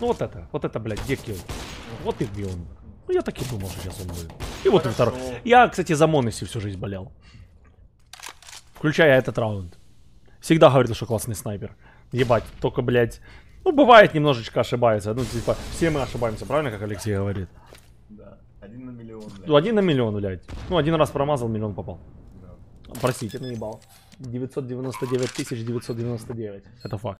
Ну вот это, вот это, блядь, Гекки. Вот и где он. Ну я так и думал, что сейчас он будет. И вот и второй. Я, кстати, за Моноси всю жизнь болел. Включая этот раунд. Всегда говорил, что классный снайпер. Ебать, только, блядь. Ну, бывает немножечко ошибается. Ну, типа, все мы ошибаемся, правильно, как Алексей говорит? Да. Один на миллион, блядь. Ну, один на миллион, блядь. Ну, один раз промазал, миллион попал. Да. Простите, наебал. 999 999. Это факт.